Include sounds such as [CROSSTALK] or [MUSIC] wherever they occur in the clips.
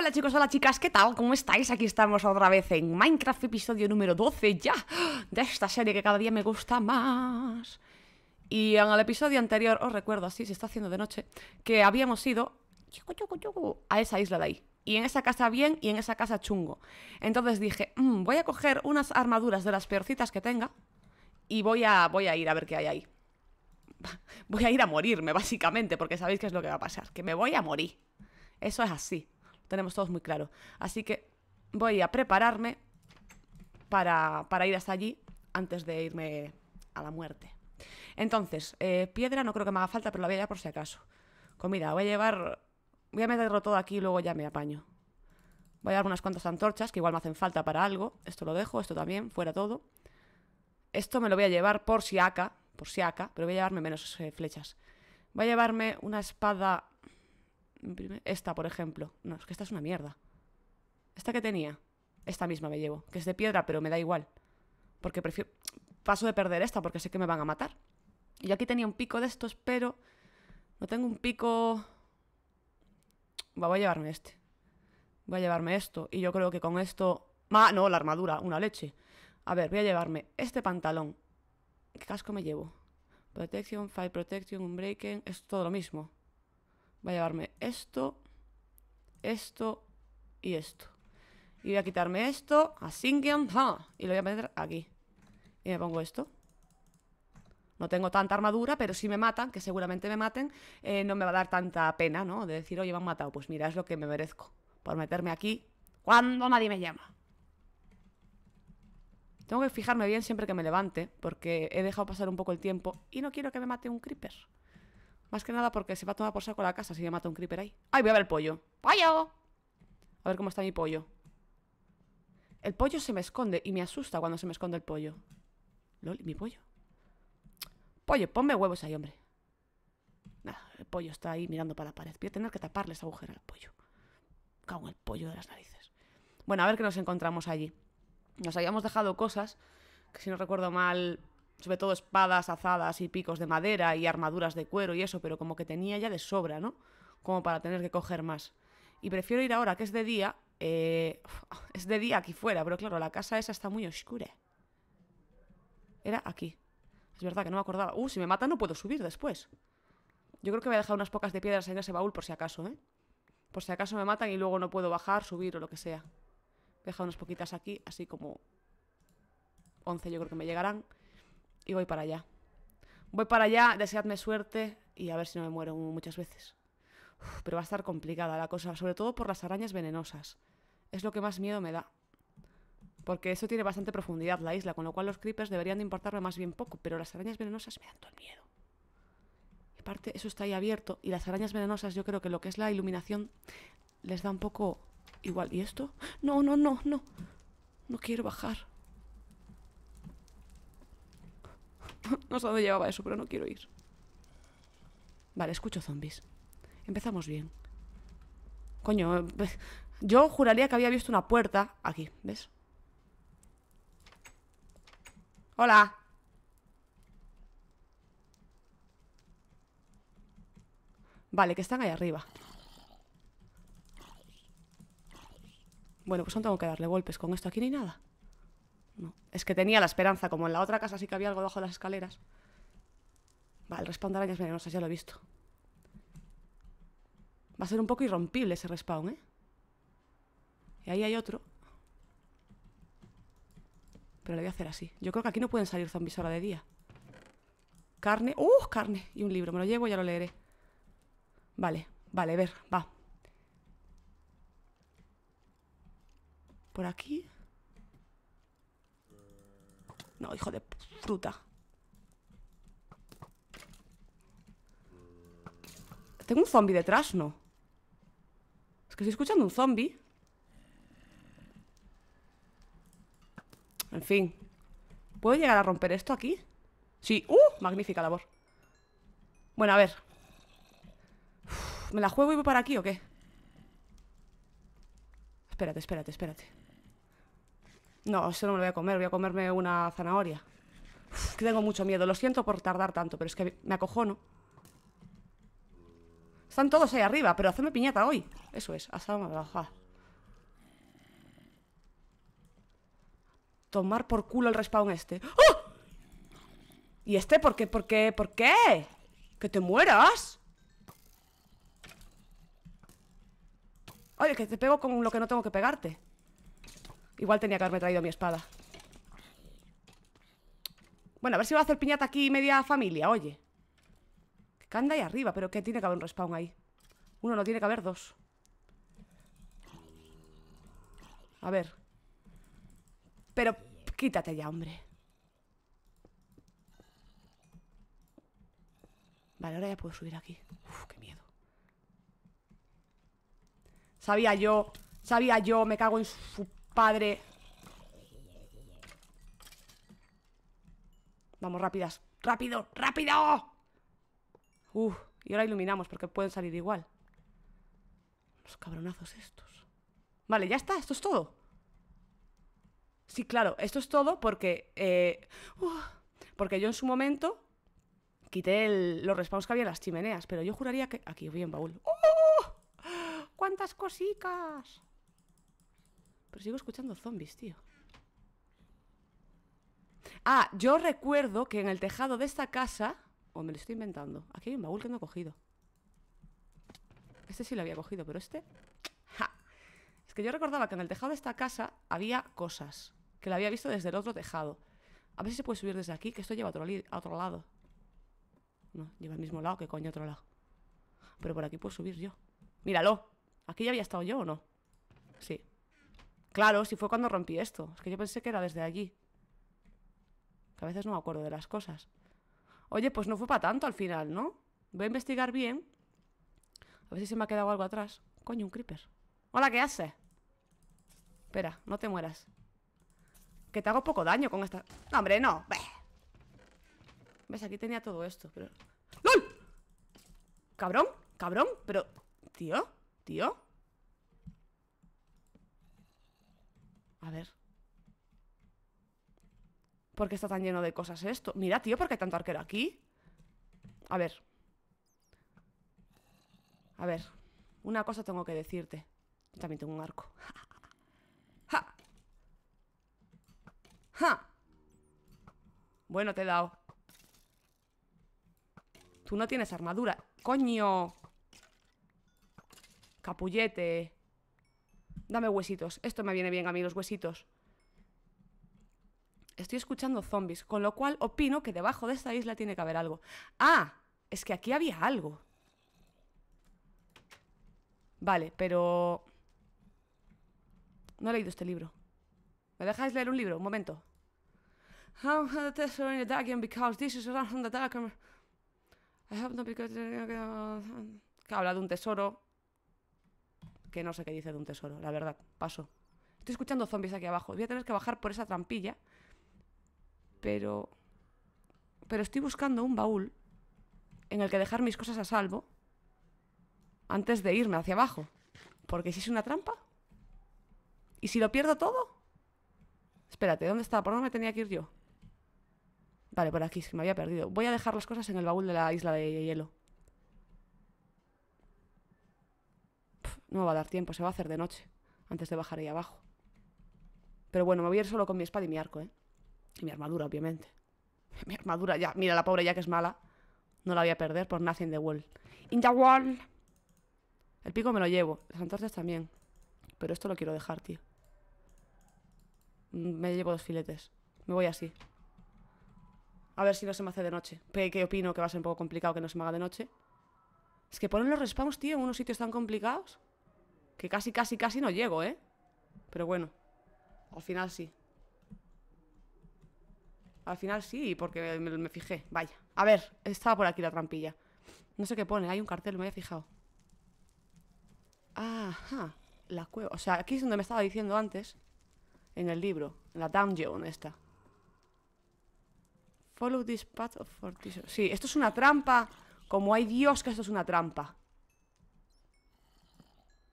Hola chicos, hola chicas, ¿qué tal? ¿Cómo estáis? Aquí estamos otra vez en Minecraft episodio número 12 ya De esta serie que cada día me gusta más Y en el episodio anterior, os recuerdo, así se está haciendo de noche Que habíamos ido a esa isla de ahí y en esa casa bien y en esa casa chungo. Entonces dije, mm, voy a coger unas armaduras de las peorcitas que tenga y voy a, voy a ir a ver qué hay ahí. [LAUGHS] Voy a ir a morirme, básicamente, porque sabéis qué es lo que va a pasar, que me voy a morir. Eso es así tenemos todos muy claro. Así que voy a prepararme para, para ir hasta allí antes de irme a la muerte. Entonces, eh, piedra no creo que me haga falta, pero la voy a llevar por si acaso. Comida, voy a llevar... Voy a meterlo todo aquí y luego ya me apaño. Voy a llevar unas cuantas antorchas, que igual me hacen falta para algo. Esto lo dejo, esto también, fuera todo. Esto me lo voy a llevar por si acá, por si acá, pero voy a llevarme menos eh, flechas. Voy a llevarme una espada esta, por ejemplo. No, es que esta es una mierda. Esta que tenía. Esta misma me llevo. Que es de piedra, pero me da igual. Porque prefiero... Paso de perder esta porque sé que me van a matar. Y aquí tenía un pico de estos, pero... No tengo un pico... voy a llevarme este. Voy a llevarme esto. Y yo creo que con esto... Ah, no, la armadura. Una leche. A ver, voy a llevarme este pantalón. ¿Qué casco me llevo? Protection, Fire Protection, Unbreaking, es todo lo mismo. Voy a llevarme esto, esto y esto. Y voy a quitarme esto, a que... Y lo voy a meter aquí. Y me pongo esto. No tengo tanta armadura, pero si me matan, que seguramente me maten, eh, no me va a dar tanta pena, ¿no? De decir, oye, me han matado. Pues mira, es lo que me merezco. Por meterme aquí cuando nadie me llama. Tengo que fijarme bien siempre que me levante, porque he dejado pasar un poco el tiempo y no quiero que me mate un creeper. Más que nada porque se va a tomar por saco la casa si le mata un creeper ahí. ¡Ay, voy a ver el pollo! ¡Pollo! A ver cómo está mi pollo. El pollo se me esconde y me asusta cuando se me esconde el pollo. Lol, mi pollo. Pollo, ponme huevos ahí, hombre. Nada, el pollo está ahí mirando para la pared. Voy a tener que taparle ese agujero al pollo. Cago el pollo de las narices. Bueno, a ver qué nos encontramos allí. Nos habíamos dejado cosas que, si no recuerdo mal, sobre todo espadas azadas y picos de madera y armaduras de cuero y eso, pero como que tenía ya de sobra, ¿no? Como para tener que coger más. Y prefiero ir ahora que es de día, eh, es de día aquí fuera, pero claro, la casa esa está muy oscura. Era aquí. Es verdad que no me acordaba. Uh, si me matan no puedo subir después. Yo creo que voy a dejar unas pocas de piedras en ese baúl por si acaso, ¿eh? Por si acaso me matan y luego no puedo bajar, subir o lo que sea. Voy a dejar unas poquitas aquí, así como... 11 yo creo que me llegarán y voy para allá. Voy para allá, deseadme suerte y a ver si no me muero muchas veces. pero va a estar complicada la cosa, sobre todo por las arañas venenosas. Es lo que más miedo me da. Porque eso tiene bastante profundidad la isla, con lo cual los creepers deberían de importarme más bien poco, pero las arañas venenosas me dan todo el miedo. Y aparte, eso está ahí abierto, y las arañas venenosas yo creo que lo que es la iluminación les da un poco igual. ¿Y esto? No, no, no, no. No quiero bajar. [LAUGHS] no sé dónde llevaba eso, pero no quiero ir. Vale, escucho zombies. Empezamos bien. Coño, [LAUGHS] yo juraría que había visto una puerta aquí, ¿ves? Hola. Vale, que están ahí arriba. Bueno, pues no tengo que darle golpes con esto. Aquí ni nada. No. Es que tenía la esperanza, como en la otra casa sí que había algo bajo las escaleras. Vale, el respawn de arañas venenosas, ya lo he visto. Va a ser un poco irrompible ese respawn, ¿eh? Y ahí hay otro. Pero lo voy a hacer así. Yo creo que aquí no pueden salir zombies ahora de día. Carne. ¡Uh! Carne. Y un libro. Me lo llevo y ya lo leeré. Vale, vale, a ver, va. Por aquí. No, hijo de fruta. ¿Tengo un zombie detrás? No. Es que estoy escuchando un zombie. En fin. ¿Puedo llegar a romper esto aquí? Sí. ¡Uh! Magnífica labor. Bueno, a ver. ¿Me la juego y voy para aquí o qué? Espérate, espérate, espérate. No, eso no me lo voy a comer, voy a comerme una zanahoria. tengo mucho miedo, lo siento por tardar tanto, pero es que me acojono. Están todos ahí arriba, pero hazme piñata hoy. Eso es, hasta Tomar por culo el respawn este. ¡Oh! ¿Y este por qué? ¿Por qué? ¿Por qué? ¡Que te mueras! Oye, que te pego con lo que no tengo que pegarte. Igual tenía que haberme traído mi espada Bueno, a ver si va a hacer piñata aquí media familia, oye Que anda ahí arriba, pero que tiene que haber un respawn ahí Uno no tiene que haber dos A ver Pero quítate ya, hombre Vale, ahora ya puedo subir aquí Uf, qué miedo Sabía yo, sabía yo, me cago en su Padre. Vamos, rápidas. ¡Rápido! ¡Rápido! Uf, y ahora iluminamos porque pueden salir igual. Los cabronazos estos. Vale, ya está, esto es todo. Sí, claro, esto es todo porque... Eh, porque yo en su momento quité los respawns que había en las chimeneas, pero yo juraría que... Aquí, bien, baúl. ¡Oh! ¡Cuántas cositas! sigo escuchando zombies, tío. Ah, yo recuerdo que en el tejado de esta casa... O me lo estoy inventando. Aquí hay un baúl que no he cogido. Este sí lo había cogido, pero este... Es que yo recordaba que en el tejado de esta casa había cosas. Que lo había visto desde el otro tejado. A ver si se puede subir desde aquí, que esto lleva a otro, lado. No, lleva al mismo lado que coño otro lado. Pero por aquí puedo subir yo. ¡Míralo! ¿Aquí ya había estado yo o no? Sí. Claro, si fue cuando rompí esto. Es que yo pensé que era desde allí. Que a veces no me acuerdo de las cosas. Oye, pues no fue para tanto al final, ¿no? Voy a investigar bien. A ver si se me ha quedado algo atrás. Coño, un creeper. Hola, ¿qué hace? Espera, no te mueras. Que te hago poco daño con esta... hombre, no! ¿Ves? Aquí tenía todo esto, pero... ¡LOL! ¡Cabrón! ¡Cabrón! Pero... Tío, tío A ver. ¿Por qué está tan lleno de cosas esto? Mira, tío, ¿por qué hay tanto arquero aquí? A ver. A ver. Una cosa tengo que decirte. también tengo un arco. [LAUGHS] ¡Ja! ¡Ja! Bueno, te he dado. Tú no tienes armadura. ¡Coño! Capullete. Dame huesitos. Esto me viene bien a mí, los huesitos. Estoy escuchando zombies, con lo cual opino que debajo de esta isla tiene que haber algo. ¡Ah! Es que aquí había algo. Vale, pero... No he leído este libro. ¿Me dejáis leer un libro? Un momento. Que habla de un tesoro que no sé qué dice de un tesoro, la verdad. Paso. Estoy escuchando zombies aquí abajo. Voy a tener que bajar por esa trampilla. Pero... Pero estoy buscando un baúl en el que dejar mis cosas a salvo antes de irme hacia abajo. Porque si es una trampa. ¿Y si lo pierdo todo? Espérate, ¿dónde estaba ¿Por dónde me tenía que ir yo? Vale, por aquí, es me había perdido. Voy a dejar las cosas en el baúl de la isla de hielo. No va a dar tiempo, se va a hacer de noche antes de bajar ahí abajo. Pero bueno, me voy a ir solo con mi espada y mi arco, ¿eh? Y mi armadura, obviamente. [LAUGHS] Mi armadura, ya. Mira, la pobre ya que es mala. No la voy a perder por nothing the wall. In the wall. El pico me lo llevo. Las antorchas también. Pero esto lo quiero dejar, tío. Mm, me llevo dos filetes. Me voy así. A ver si no se me hace de noche. qué opino que va a ser un poco complicado que no se me haga de noche. Es que ponen los respawns, tío, en unos sitios tan complicados. Que casi, casi, casi no llego, ¿eh? Pero bueno, al final sí. Al final sí, porque me, fijé. Vaya. A ver, estaba por aquí la trampilla. No sé qué pone, hay un cartel, me había fijado. Ajá, la cueva. O sea, aquí es donde me estaba diciendo antes, en el libro, en la dungeon esta. Follow this path of fortitude Sí, esto es una trampa. Como hay Dios que esto es una trampa.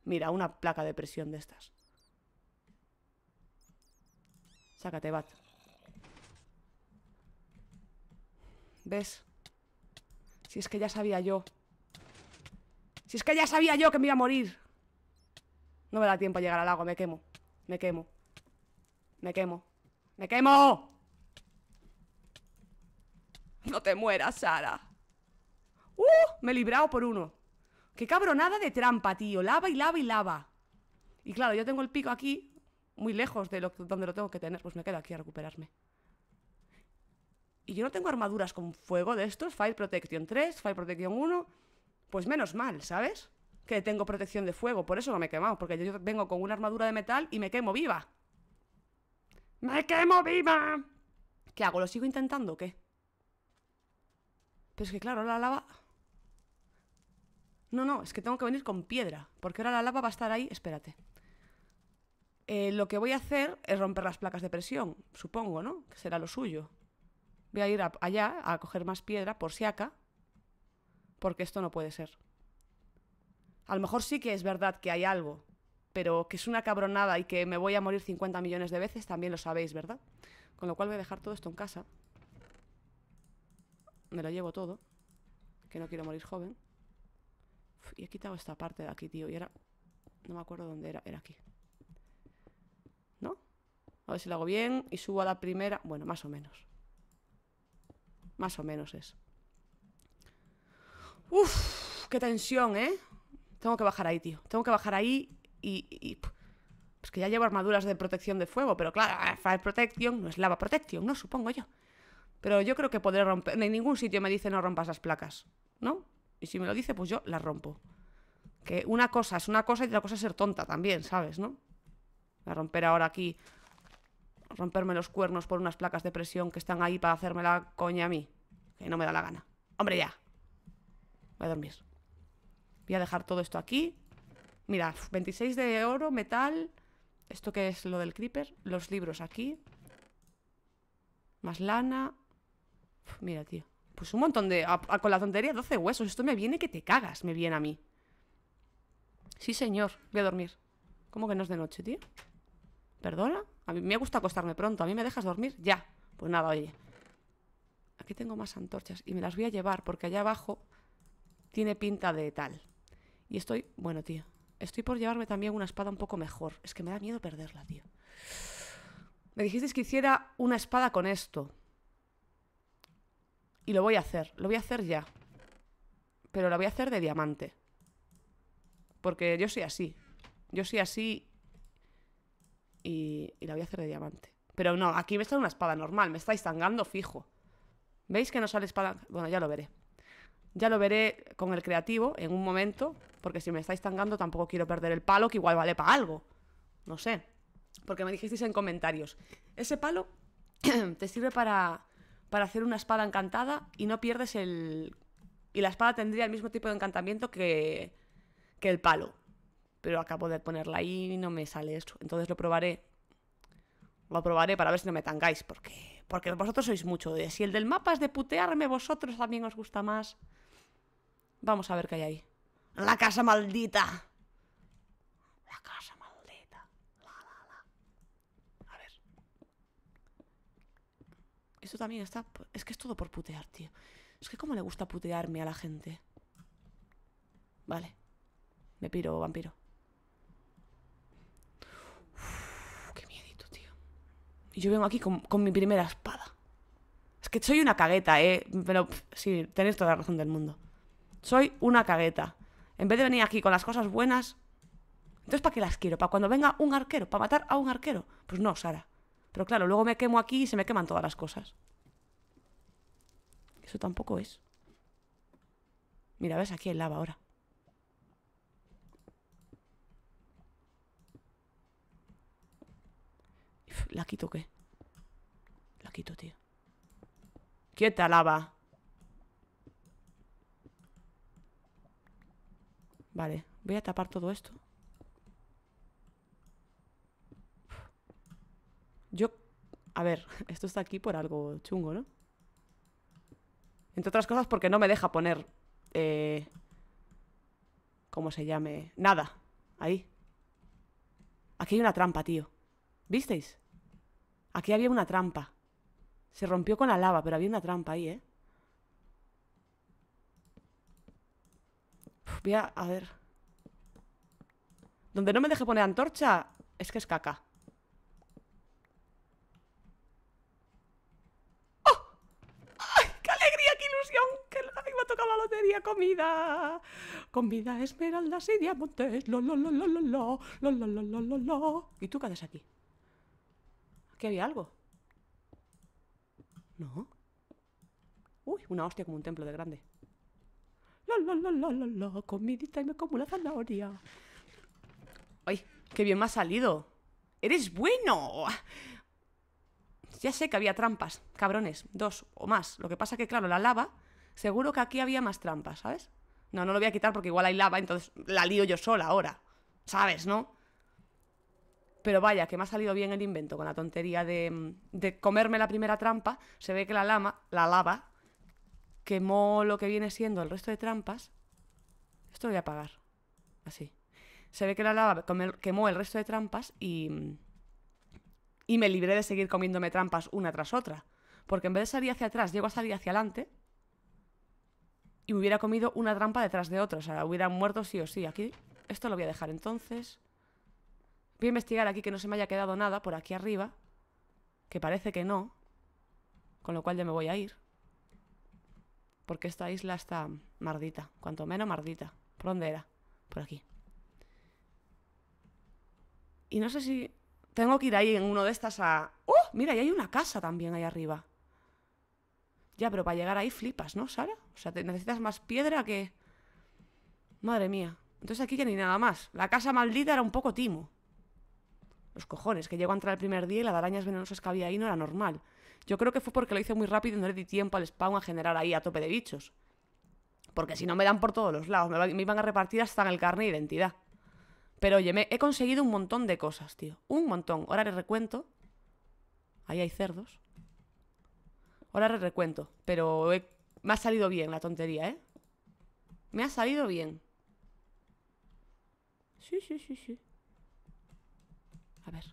Mira, una placa de presión de estas. Sácate, Bat. ¿Ves? Si es que ya sabía yo. Si es que ya sabía yo que me iba a morir. No me da tiempo a llegar al lago, me quemo. Me quemo. Me quemo. ¡Me quemo! No te mueras, Sara. ¡Uh! Me he librado por uno. Qué cabronada de trampa, tío. Lava y lava y lava. Y claro, yo tengo el pico aquí, muy lejos de donde lo tengo que tener. Pues me quedo aquí a recuperarme. Y yo no tengo armaduras con fuego de estos. Fire Protection 3, Fire Protection 1. Pues menos mal, ¿sabes? Que tengo protección de fuego. Por eso no me he quemado. Porque yo vengo con una armadura de metal y me quemo viva. ¡Me quemo viva! ¿Qué hago? ¿Lo sigo intentando o qué? Pero es que claro, la lava... No, no, es que tengo que venir con piedra, porque ahora la lava va a estar ahí, espérate. Eh, lo que voy a hacer es romper las placas de presión, supongo, ¿no? Que será lo suyo. Voy a ir allá a coger más piedra, por si acá, porque esto no puede ser. A lo mejor sí que es verdad que hay algo, pero que es una cabronada y que me voy a morir 50 millones de veces, también lo sabéis, ¿verdad? Con lo cual voy a dejar todo esto en casa. Me lo llevo todo, que no quiero morir joven. Y he quitado esta parte de aquí, tío. Y era... No me acuerdo dónde era. Era aquí. ¿No? A ver si lo hago bien. Y subo a la primera. Bueno, más o menos. Más o menos es. Uf, qué tensión, ¿eh? Tengo que bajar ahí, tío. Tengo que bajar ahí y... Es que ya llevo armaduras de protección de fuego, pero claro, Fire Protection no es Lava Protection, ¿no? Supongo yo. Pero yo creo que podré romper... En ningún sitio me dice no rompas las placas, ¿no? Y si me lo dice, pues yo la rompo. Que una cosa es una cosa y otra cosa es ser tonta también, ¿sabes? ¿No? Voy a romper ahora aquí, romperme los cuernos por unas placas de presión que están ahí para hacerme la coña a mí. Que no me da la gana. Hombre, ya. Voy a dormir. Voy a dejar todo esto aquí. Mira, 26 de oro, metal. Esto que es lo del creeper. Los libros aquí. Más lana. mira, tío. Pues un montón de... con la tontería 12 huesos. Esto me viene que te cagas, me viene a mí. Sí, señor. Voy a dormir. ¿Cómo que no es de noche, tío? ¿Perdona? A mí me gusta acostarme pronto. ¿A mí me dejas dormir? Ya. Pues nada, oye. Aquí tengo más antorchas y me las voy a llevar porque allá abajo tiene pinta de tal. Y estoy... Bueno, tío. Estoy por llevarme también una espada un poco mejor. Es que me da miedo perderla, tío. Me dijisteis que hiciera una espada con esto. Y lo voy a hacer, lo voy a hacer ya. Pero lo voy a hacer de diamante. Porque yo soy así. Yo soy así y, la voy a hacer de diamante. Pero no, aquí me está una espada normal, me estáis tangando fijo. ¿Veis que no sale espada? Bueno, ya lo veré. Ya lo veré con el creativo en un momento, porque si me estáis tangando tampoco quiero perder el palo, que igual vale para algo. No sé. Porque me dijisteis en comentarios, ese palo [CLEARS THROAT] te sirve para para hacer una espada encantada y no pierdes el... Y la espada tendría el mismo tipo de encantamiento que, que el palo. Pero acabo de ponerla ahí y no me sale esto. Entonces lo probaré. Lo probaré para ver si no me tangáis, porque, porque vosotros sois mucho. De... Si el del mapa es de putearme, vosotros también os gusta más. Vamos a ver qué hay ahí. La casa maldita. La casa Esto también está... Es que es todo por putear, tío. Es que cómo le gusta putearme a la gente. Vale. Me piro, vampiro. qué miedito, tío. Y yo vengo aquí con, mi primera espada. Es que soy una cagueta, ¿eh? Pero sí, tenéis toda la razón del mundo. Soy una cagueta. En vez de venir aquí con las cosas buenas... Entonces, ¿para qué las quiero? ¿Para cuando venga un arquero? ¿Para matar a un arquero? Pues no, Sara. Pero claro, luego me quemo aquí y se me queman todas las cosas. Eso tampoco es. Mira, ves, aquí el lava ahora. ¿La quito qué? La quito, tío. ¡Quieta, lava! Vale, voy a tapar todo esto. A ver, [LAUGHS] esto está aquí por algo chungo, ¿no? Entre otras cosas porque no me deja poner... Eh, ¿Cómo se llame? Nada. Ahí. Aquí hay una trampa, tío. ¿Visteis? Aquí había una trampa. Se rompió con la lava, pero había una trampa ahí, ¿eh? voy a... A ver... Donde no me deje poner antorcha... Es que es caca. Sería comida. Comida, esmeraldas y diamantes. Lo, ¿Y tú qué aquí? ¿Aquí había algo? ¿No? Uy, una hostia como un templo de grande. Lo, Comidita y como la zanahoria. ¡Ay! ¡Qué bien me ha salido! ¡Eres bueno! Ya sé que había trampas, cabrones, dos o más. Lo que pasa que, claro, la lava seguro que aquí había más trampas, ¿sabes? No, no lo voy a quitar porque igual hay lava, entonces la lío yo sola ahora. ¿Sabes, no? Pero vaya, que me ha salido bien el invento con la tontería de, de comerme la primera trampa. Se ve que la lama, la lava, quemó lo que viene siendo el resto de trampas. Esto lo voy a apagar. Así. Se ve que la lava quemó el resto de trampas y. Y me libré de seguir comiéndome trampas una tras otra. Porque en vez de salir hacia atrás, llego a salir hacia adelante y hubiera comido una trampa detrás de otra. O sea, hubieran muerto sí o sí. Aquí, esto lo voy a dejar entonces. Voy a investigar aquí que no se me haya quedado nada por aquí arriba. Que parece que no. Con lo cual ya me voy a ir. Porque esta isla está mardita. Cuanto menos mardita. ¿Por dónde era? Por aquí. Y no sé si... Tengo que ir ahí en uno de estas a... ¡Oh! Mira, y hay una casa también ahí arriba. Ya, pero para llegar ahí flipas, ¿no, Sara? O sea, te necesitas más piedra que... Madre mía. Entonces aquí ya ni nada más. La casa maldita era un poco timo. Los cojones, que llegó a entrar el primer día y las arañas venenosas que había ahí no era normal. Yo creo que fue porque lo hice muy rápido y no le di tiempo al spawn a generar ahí a tope de bichos. Porque si no me dan por todos los lados, me, iban a repartir hasta en el carne de identidad. Pero oye, me he conseguido un montón de cosas, tío. Un montón. Ahora les recuento. Ahí hay cerdos. Ahora recuento, pero me ha salido bien la tontería, ¿eh? Me ha salido bien. Sí, sí, sí, sí. A ver.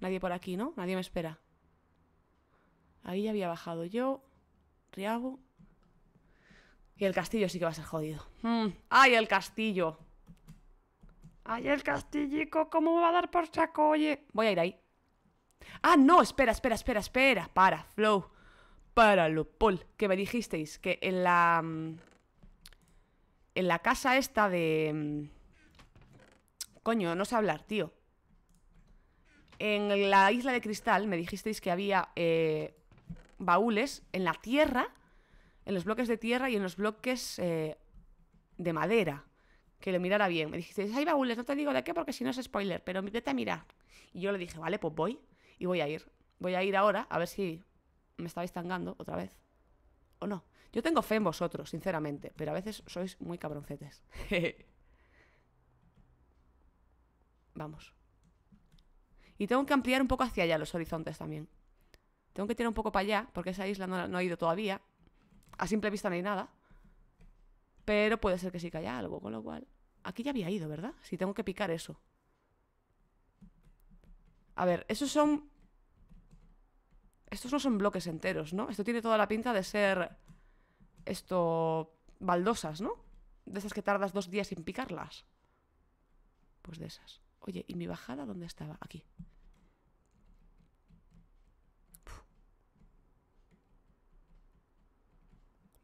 Nadie por aquí, ¿no? Nadie me espera. Ahí ya había bajado yo. Riago. Y el castillo sí que va a ser jodido. Mm. ¡Ay, el castillo! ¡Ay, el castillico! ¿Cómo me va a dar por saco, oye? Voy a ir ahí. ¡Ah, no! Espera, espera, espera, espera. Para, Flow para Lopol, que me dijisteis que en la... Mm, en la casa esta de... Mm, coño, no sé hablar, tío. En la isla de cristal me dijisteis que había eh, baúles en la tierra, en los bloques de tierra y en los bloques eh, de madera. Que lo mirara bien. Me dijisteis, hay baúles, no te digo de qué porque si no es spoiler, pero vete a mirar. Y yo le dije, vale, pues voy. Y voy a ir. Voy a ir ahora a ver si me estabais tangando otra vez. ¿O no? Yo tengo fe en vosotros, sinceramente, pero a veces sois muy cabroncetes. [LAUGHS] Vamos. Y tengo que ampliar un poco hacia allá los horizontes también. Tengo que tirar un poco para allá, porque esa isla no, no ha ido todavía. A simple vista no hay nada. Pero puede ser que sí que haya algo, con lo cual... Aquí ya había ido, ¿verdad? Sí, tengo que picar eso. A ver, esos son estos no son bloques enteros, ¿no? Esto tiene toda la pinta de ser... Esto... Baldosas, ¿no? De esas que tardas dos días sin picarlas. Pues de esas. Oye, ¿y mi bajada dónde estaba? Aquí.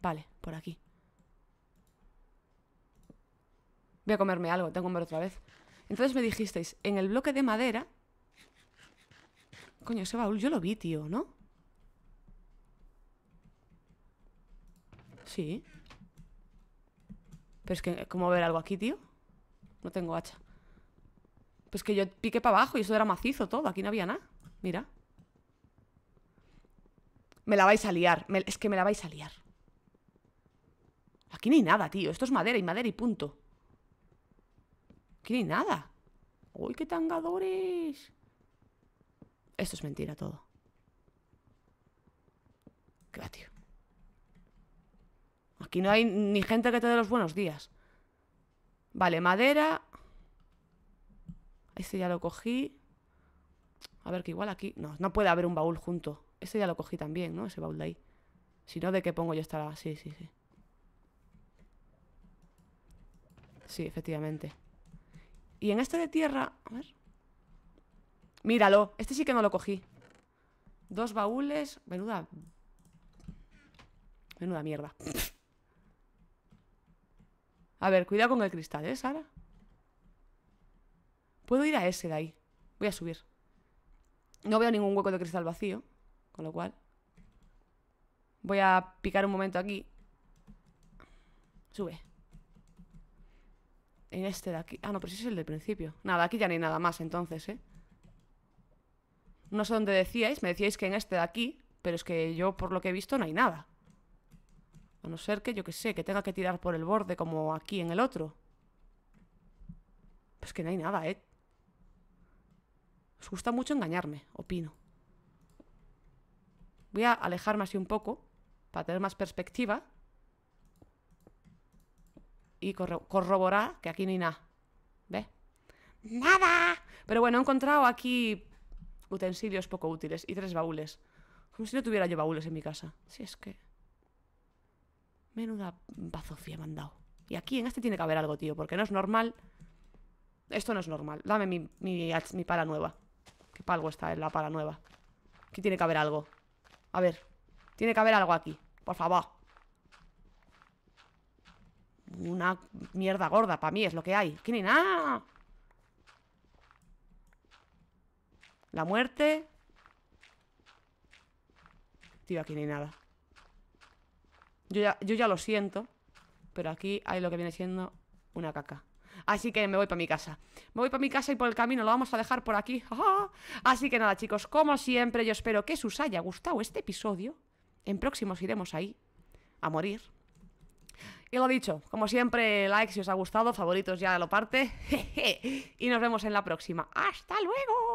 Vale, por aquí. Voy a comerme algo, tengo que comer otra vez. Entonces me dijisteis, en el bloque de madera... Coño, ese baúl yo lo vi, tío, ¿no? Sí. Pero es que, ¿cómo ver algo aquí, tío? No tengo hacha. Pues que yo piqué para abajo y eso era macizo todo. Aquí no había nada. Mira. Me la vais a liar. es que me la vais a liar. Aquí no hay nada, tío. Esto es madera y madera y punto. Aquí no nada. ¡Uy, qué tangadores! Esto es mentira todo. ¿Qué tío? Aquí no hay ni gente que te dé los buenos días. Vale, madera. Este ya lo cogí. A ver, que igual aquí... No, no puede haber un baúl junto. Este ya lo cogí también, ¿no? Ese baúl de ahí. Si no, ¿de qué pongo yo esta...? Sí, sí, sí. Sí, efectivamente. Y en este de tierra... A ver... Míralo. Este sí que no lo cogí. Dos baúles. Menuda... Menuda mierda. [LAUGHS] A ver, cuidado con el cristal, ¿eh, Sara? Puedo ir a ese de ahí. Voy a subir. No veo ningún hueco de cristal vacío. Con lo cual... Voy a picar un momento aquí. Sube. En este de aquí. Ah, no, pero ese es el del principio. Nada, aquí ya no hay nada más entonces, ¿eh? No sé dónde decíais. Me decíais que en este de aquí. Pero es que yo, por lo que he visto, no hay nada. A no ser que, yo que sé, que tenga que tirar por el borde como aquí en el otro. Pues que no hay nada, ¿eh? Os gusta mucho engañarme, opino. Voy a alejarme así un poco para tener más perspectiva y corroborar que aquí no hay nada. ¿Ve? ¡Nada! Pero bueno, he encontrado aquí utensilios poco útiles y tres baúles. Como si no tuviera yo baúles en mi casa. Si es que... Menuda pazofía me han dado. Y aquí en este tiene que haber algo, tío, porque no es normal. Esto no es normal. Dame mi, pala nueva. ¿Qué palgo está en la pala nueva? Aquí tiene que haber algo. A ver. Tiene que haber algo aquí. Por favor. Una mierda gorda para mí es lo que hay. Aquí ni nada. La muerte. Tío, aquí ni nada. Yo ya, lo siento, pero aquí hay lo que viene siendo una caca. Así que me voy para mi casa. Me voy para mi casa y por el camino lo vamos a dejar por aquí. [LAUGHS] Así que nada, chicos, como siempre, yo espero que os haya gustado este episodio. En próximos iremos ahí a morir. Y lo dicho, como siempre, like si os ha gustado, favoritos ya de lo parte. [LAUGHS] y nos vemos en la próxima. ¡Hasta luego!